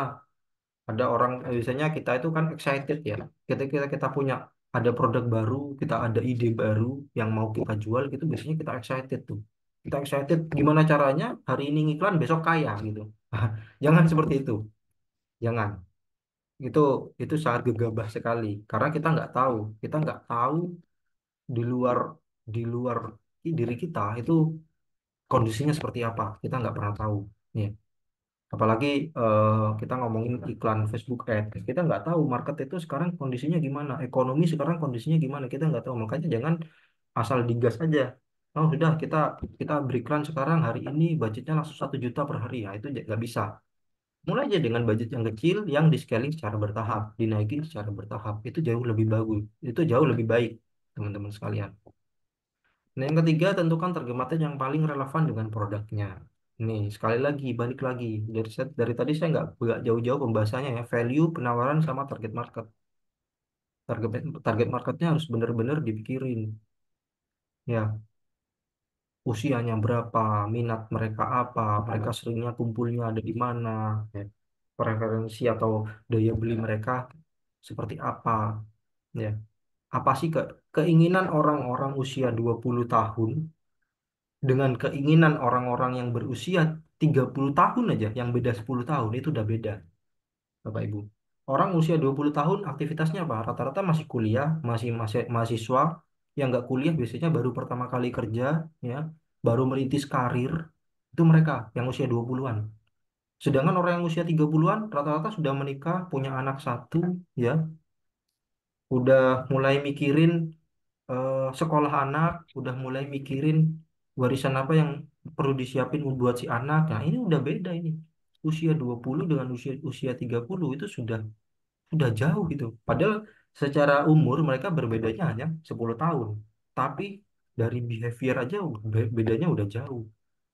ada orang eh, biasanya kita itu kan excited ya. Kita kita kita punya ada produk baru, kita ada ide baru yang mau kita jual gitu biasanya kita excited tuh. Kita excited gimana caranya hari ini iklan, besok kaya gitu. Jangan seperti itu. Jangan itu itu sangat gegabah sekali karena kita nggak tahu kita nggak tahu di luar di luar diri kita itu kondisinya seperti apa kita nggak pernah tahu ya apalagi uh, kita ngomongin iklan Facebook Ads kita nggak tahu market itu sekarang kondisinya gimana ekonomi sekarang kondisinya gimana kita nggak tahu makanya jangan asal digas aja oh sudah kita kita beriklan sekarang hari ini budgetnya langsung satu juta per hari ya itu nggak bisa mulai aja dengan budget yang kecil yang di scaling secara bertahap dinaikin secara bertahap itu jauh lebih bagus itu jauh lebih baik teman-teman sekalian Nah, yang ketiga tentukan target market yang paling relevan dengan produknya. Nih, sekali lagi, balik lagi. Dari, dari tadi saya nggak, nggak jauh-jauh pembahasannya ya. Value, penawaran, sama target market. Target, target marketnya harus benar-benar dipikirin. Ya, usianya berapa, minat mereka apa, mereka seringnya kumpulnya ada di mana, ya. Preferensi atau daya beli mereka seperti apa. Ya, apa sih ke keinginan orang-orang usia 20 tahun dengan keinginan orang-orang yang berusia 30 tahun aja yang beda 10 tahun itu udah beda Bapak Ibu orang usia 20 tahun aktivitasnya apa rata-rata masih kuliah masih mahasiswa yang nggak kuliah biasanya baru pertama kali kerja ya baru merintis karir itu mereka yang usia 20-an sedangkan orang yang usia 30-an rata-rata sudah menikah punya anak satu ya udah mulai mikirin eh, sekolah anak, udah mulai mikirin warisan apa yang perlu disiapin buat si anak. Nah, ini udah beda ini. Usia 20 dengan usia usia 30 itu sudah sudah jauh gitu. Padahal secara umur mereka berbedanya hanya 10 tahun. Tapi dari behavior aja bedanya udah jauh.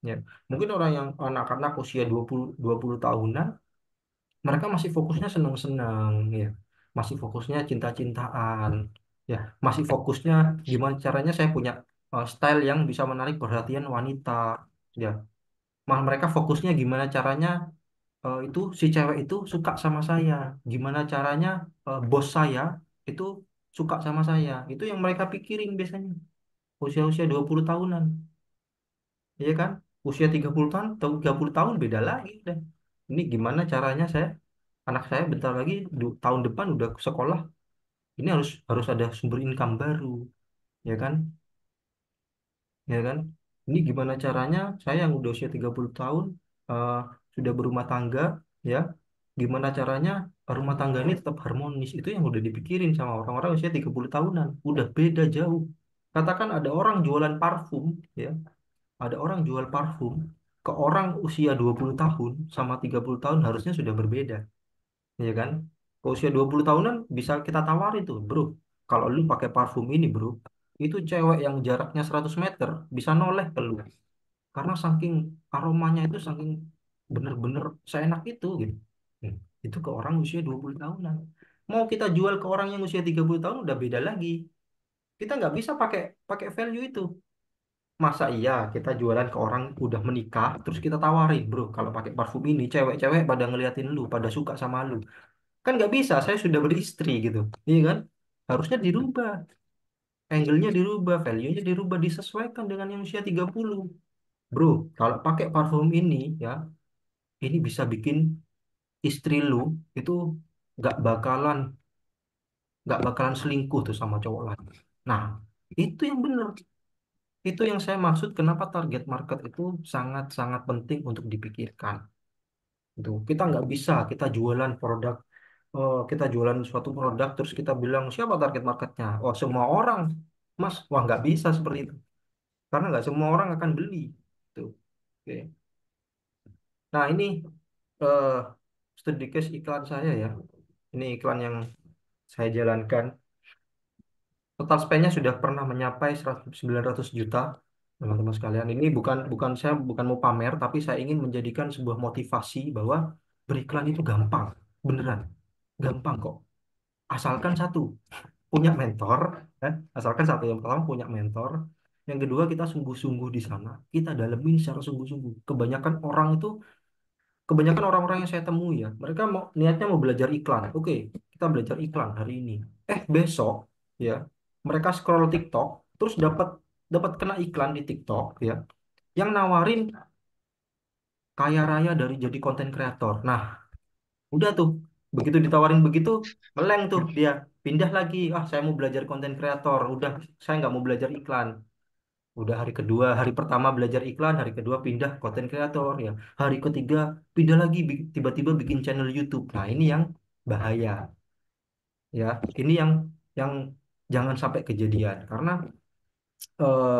Ya. Mungkin orang yang anak-anak usia 20 20 tahunan mereka masih fokusnya senang-senang ya masih fokusnya cinta-cintaan ya masih fokusnya gimana caranya saya punya uh, style yang bisa menarik perhatian wanita ya malah mereka fokusnya gimana caranya uh, itu si cewek itu suka sama saya gimana caranya uh, bos saya itu suka sama saya itu yang mereka pikirin biasanya usia-usia 20 tahunan iya kan usia 30 tahun 30 tahun beda lagi deh ini gimana caranya saya anak saya bentar lagi tahun depan udah ke sekolah ini harus harus ada sumber income baru ya kan ya kan ini gimana caranya saya yang udah usia 30 tahun eh, sudah berumah tangga ya gimana caranya rumah tangga ini tetap harmonis itu yang udah dipikirin sama orang-orang usia 30 tahunan udah beda jauh katakan ada orang jualan parfum ya ada orang jual parfum ke orang usia 20 tahun sama 30 tahun harusnya sudah berbeda ya kan? Ke usia 20 tahunan bisa kita tawarin tuh, bro. Kalau lu pakai parfum ini, bro, itu cewek yang jaraknya 100 meter bisa noleh ke lu. Karena saking aromanya itu saking bener-bener seenak itu gitu. Hmm, itu ke orang usia 20 tahunan. Mau kita jual ke orang yang usia 30 tahun udah beda lagi. Kita nggak bisa pakai pakai value itu. Masa iya kita jualan ke orang udah menikah, terus kita tawarin, bro, kalau pakai parfum ini cewek-cewek pada ngeliatin lu, pada suka sama lu. Kan nggak bisa, saya sudah beristri gitu. Iya kan? Harusnya dirubah. Angle-nya dirubah, value-nya dirubah, disesuaikan dengan yang usia 30. Bro, kalau pakai parfum ini ya, ini bisa bikin istri lu itu nggak bakalan nggak bakalan selingkuh tuh sama cowok lain. Nah, itu yang benar itu yang saya maksud kenapa target market itu sangat-sangat penting untuk dipikirkan. Itu kita nggak bisa kita jualan produk eh, kita jualan suatu produk terus kita bilang siapa target marketnya? Oh semua orang, Mas. Wah nggak bisa seperti itu karena nggak semua orang akan beli. itu Oke. Nah ini uh, studi case iklan saya ya. Ini iklan yang saya jalankan total spendnya sudah pernah mencapai 900 juta teman-teman sekalian ini bukan bukan saya bukan mau pamer tapi saya ingin menjadikan sebuah motivasi bahwa beriklan itu gampang beneran gampang kok asalkan satu punya mentor eh? asalkan satu yang pertama punya mentor yang kedua kita sungguh-sungguh di sana kita dalemin secara sungguh-sungguh kebanyakan orang itu kebanyakan orang-orang yang saya temui ya mereka mau niatnya mau belajar iklan oke kita belajar iklan hari ini eh besok ya mereka scroll TikTok terus dapat dapat kena iklan di TikTok ya yang nawarin kaya raya dari jadi konten kreator. Nah, udah tuh begitu ditawarin begitu meleng tuh dia pindah lagi ah saya mau belajar konten kreator udah saya nggak mau belajar iklan udah hari kedua hari pertama belajar iklan hari kedua pindah konten kreator ya hari ketiga pindah lagi tiba-tiba bikin channel YouTube nah ini yang bahaya ya ini yang yang jangan sampai kejadian karena uh,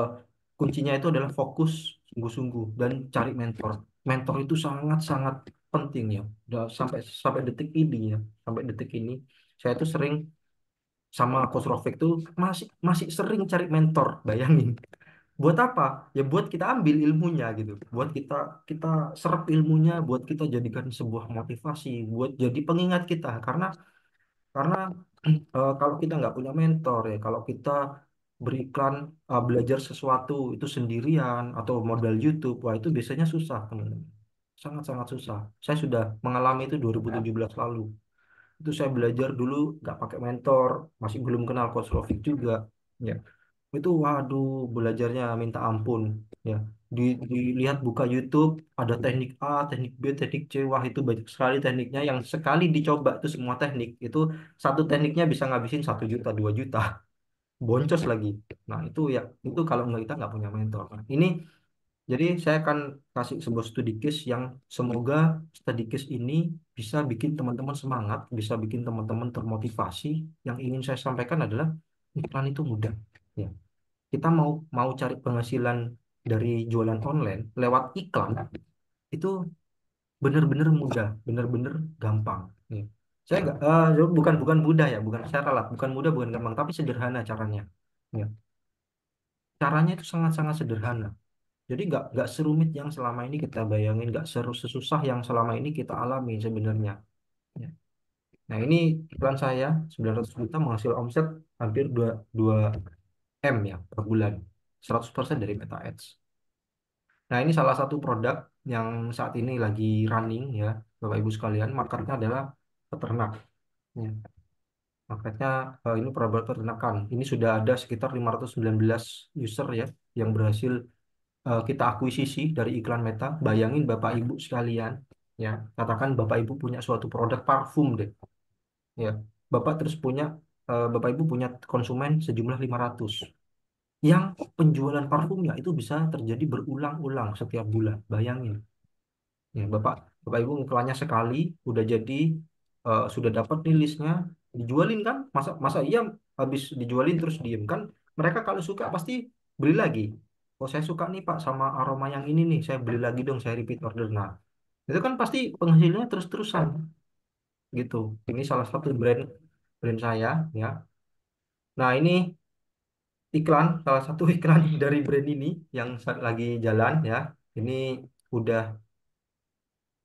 kuncinya itu adalah fokus sungguh-sungguh dan cari mentor. Mentor itu sangat-sangat penting ya. Udah sampai sampai detik ini ya, sampai detik ini saya itu sering sama Coach Rofik tuh masih masih sering cari mentor, bayangin. Buat apa? Ya buat kita ambil ilmunya gitu. Buat kita kita serap ilmunya, buat kita jadikan sebuah motivasi, buat jadi pengingat kita karena karena uh, kalau kita nggak punya mentor ya, kalau kita beriklan uh, belajar sesuatu itu sendirian atau modal YouTube, wah itu biasanya susah teman-teman. Sangat-sangat susah. Saya sudah mengalami itu 2017 ya. lalu. Itu saya belajar dulu nggak pakai mentor, masih belum kenal Coach Rofik juga. Ya. Itu waduh belajarnya minta ampun ya dilihat buka YouTube ada teknik A, teknik B, teknik C, wah itu banyak sekali tekniknya yang sekali dicoba itu semua teknik itu satu tekniknya bisa ngabisin satu juta dua juta boncos lagi. Nah itu ya itu kalau nggak kita nggak punya mentor. Nah, ini jadi saya akan kasih sebuah studi case yang semoga studi case ini bisa bikin teman-teman semangat, bisa bikin teman-teman termotivasi. Yang ingin saya sampaikan adalah iklan itu mudah. Ya. Kita mau mau cari penghasilan dari jualan online lewat iklan itu benar-benar mudah, benar-benar gampang. Nih. Saya nggak, uh, bukan bukan mudah ya, bukan saya ralat, bukan mudah, bukan gampang, tapi sederhana caranya. Ya. Caranya itu sangat-sangat sederhana. Jadi nggak nggak serumit yang selama ini kita bayangin, nggak seru sesusah yang selama ini kita alami sebenarnya. Nah ini iklan saya 900 juta menghasil omset hampir 2, 2 M ya per bulan. 100% dari Meta Ads. Nah, ini salah satu produk yang saat ini lagi running ya, Bapak Ibu sekalian, marketnya adalah peternak. Ya. Marketnya eh, ini produk peternakan. Ini sudah ada sekitar 519 user ya yang berhasil eh, kita akuisisi dari iklan Meta. Bayangin Bapak Ibu sekalian, ya, katakan Bapak Ibu punya suatu produk parfum deh. Ya, Bapak terus punya eh, Bapak Ibu punya konsumen sejumlah 500 yang penjualan parfumnya itu bisa terjadi berulang-ulang setiap bulan. Bayangin. Ya, Bapak, Bapak Ibu iklannya sekali, udah jadi uh, sudah dapat nih listnya, dijualin kan? Masa masa iya habis dijualin terus diem kan? Mereka kalau suka pasti beli lagi. Oh, saya suka nih Pak sama aroma yang ini nih, saya beli lagi dong, saya repeat order. Nah, itu kan pasti penghasilnya terus-terusan. Gitu. Ini salah satu brand brand saya ya. Nah, ini iklan salah satu iklan dari brand ini yang saat lagi jalan ya ini udah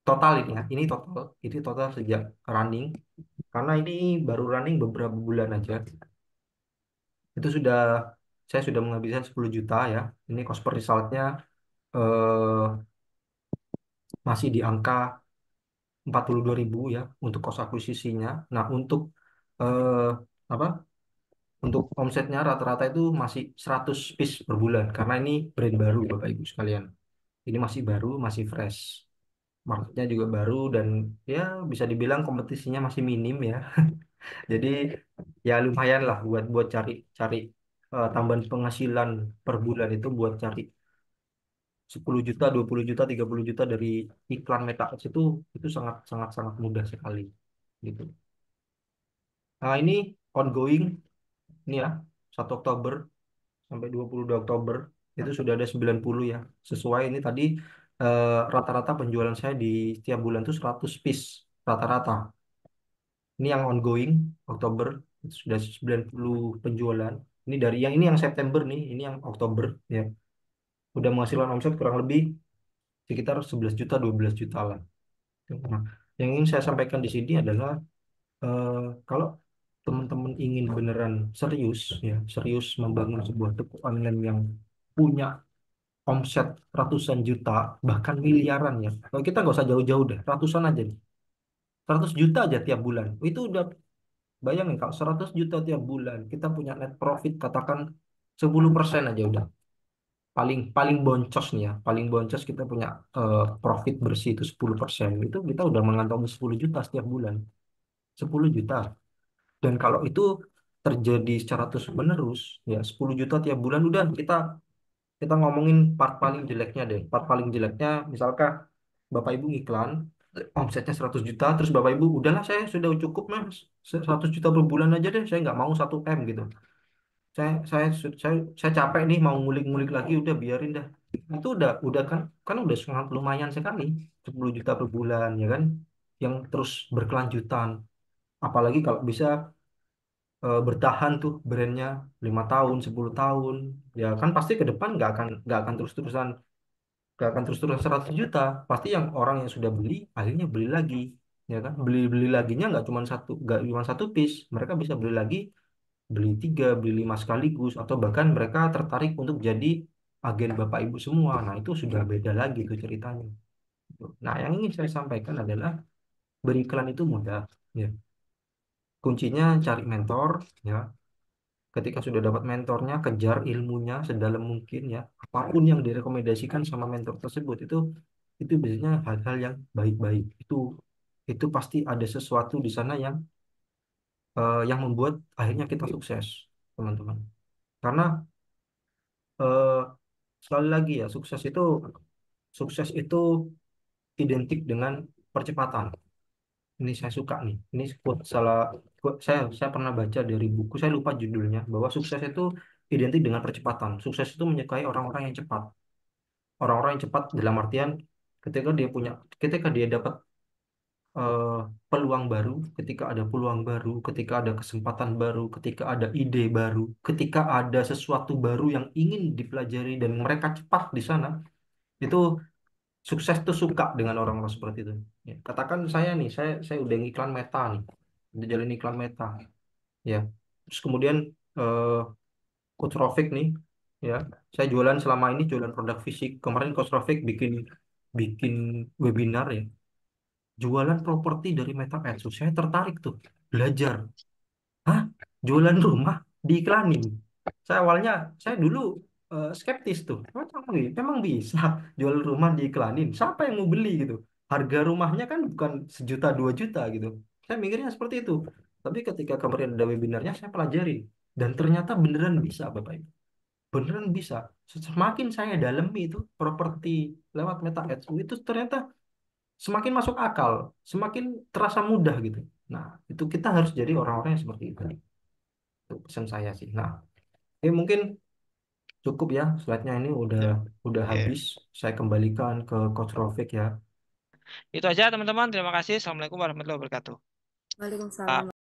total ini ya ini total ini total sejak running karena ini baru running beberapa bulan aja itu sudah saya sudah menghabiskan 10 juta ya ini cost per resultnya eh, masih di angka 42.000 ya untuk kos akuisisinya nah untuk eh, apa untuk omsetnya rata-rata itu masih 100 piece per bulan karena ini brand baru Bapak Ibu sekalian. Ini masih baru, masih fresh. Marketnya juga baru dan ya bisa dibilang kompetisinya masih minim ya. Jadi ya lumayan lah buat buat cari cari uh, tambahan penghasilan per bulan itu buat cari 10 juta, 20 juta, 30 juta dari iklan meta itu itu sangat sangat sangat mudah sekali gitu. Nah, ini ongoing ini ya 1 Oktober sampai 22 Oktober itu hmm. sudah ada 90 ya sesuai ini tadi eh, rata-rata uh, penjualan saya di setiap bulan itu 100 piece rata-rata ini yang ongoing Oktober itu sudah 90 penjualan ini dari yang ini yang September nih ini yang Oktober ya udah menghasilkan omset kurang lebih sekitar 11 juta 12 juta lah nah, yang ingin saya sampaikan di sini adalah uh, kalau teman-teman ingin beneran serius ya serius membangun sebuah toko online yang punya omset ratusan juta bahkan miliaran ya kalau kita nggak usah jauh-jauh deh ratusan aja nih 100 juta aja tiap bulan itu udah bayangin kalau seratus juta tiap bulan kita punya net profit katakan 10% aja udah paling paling boncos nih ya paling boncos kita punya uh, profit bersih itu 10% itu kita udah mengantongi 10 juta setiap bulan 10 juta dan kalau itu terjadi secara terus menerus, ya 10 juta tiap bulan udah kita kita ngomongin part paling jeleknya deh. Part paling jeleknya misalkan Bapak Ibu iklan omsetnya 100 juta terus Bapak Ibu udahlah saya sudah cukup Mas 100 juta per bulan aja deh saya nggak mau 1 M gitu saya saya saya saya capek nih mau ngulik-ngulik lagi udah biarin dah itu udah udah kan kan udah sangat lumayan sekali 10 juta per bulan ya kan yang terus berkelanjutan apalagi kalau bisa e, bertahan tuh brandnya lima tahun 10 tahun ya kan pasti ke depan nggak akan nggak akan terus terusan nggak akan terus terusan 100 juta pasti yang orang yang sudah beli akhirnya beli lagi ya kan beli beli laginya nggak cuma satu nggak cuma satu piece mereka bisa beli lagi beli tiga beli lima sekaligus atau bahkan mereka tertarik untuk jadi agen bapak ibu semua nah itu sudah beda lagi tuh ceritanya nah yang ingin saya sampaikan adalah beriklan itu mudah ya kuncinya cari mentor ya ketika sudah dapat mentornya kejar ilmunya sedalam mungkin ya apapun yang direkomendasikan sama mentor tersebut itu itu biasanya hal-hal yang baik-baik itu itu pasti ada sesuatu di sana yang uh, yang membuat akhirnya kita sukses teman-teman karena uh, sekali lagi ya sukses itu sukses itu identik dengan percepatan ini saya suka nih ini salah saya saya pernah baca dari buku saya lupa judulnya bahwa sukses itu identik dengan percepatan sukses itu menyukai orang-orang yang cepat orang-orang yang cepat dalam artian ketika dia punya ketika dia dapat uh, peluang baru ketika ada peluang baru ketika ada kesempatan baru ketika ada ide baru ketika ada sesuatu baru yang ingin dipelajari dan mereka cepat di sana itu sukses tuh suka dengan orang-orang seperti itu. Ya, katakan saya nih, saya saya udah ngiklan Meta nih jalin iklan Meta ya terus kemudian eh, Coach Rofik nih ya saya jualan selama ini jualan produk fisik kemarin Coach Rofik bikin bikin webinar ya jualan properti dari Ads saya tertarik tuh belajar Hah? jualan rumah diiklanin saya awalnya saya dulu eh, skeptis tuh memang bisa jual rumah diiklanin siapa yang mau beli gitu harga rumahnya kan bukan sejuta dua juta gitu saya mikirnya seperti itu. Tapi ketika kemarin ada webinarnya, saya pelajari. Dan ternyata beneran bisa, Bapak Ibu. Beneran bisa. Semakin saya dalami itu, properti lewat meta ads, oh, itu ternyata semakin masuk akal, semakin terasa mudah gitu. Nah, itu kita harus jadi orang-orang yang seperti itu. Itu pesan saya sih. Nah, eh, mungkin cukup ya slide ini udah ya. udah ya. habis. Saya kembalikan ke Coach Rofik ya. Itu aja teman-teman. Terima kasih. Assalamualaikum warahmatullahi wabarakatuh. Waalaikumsalam. Ah.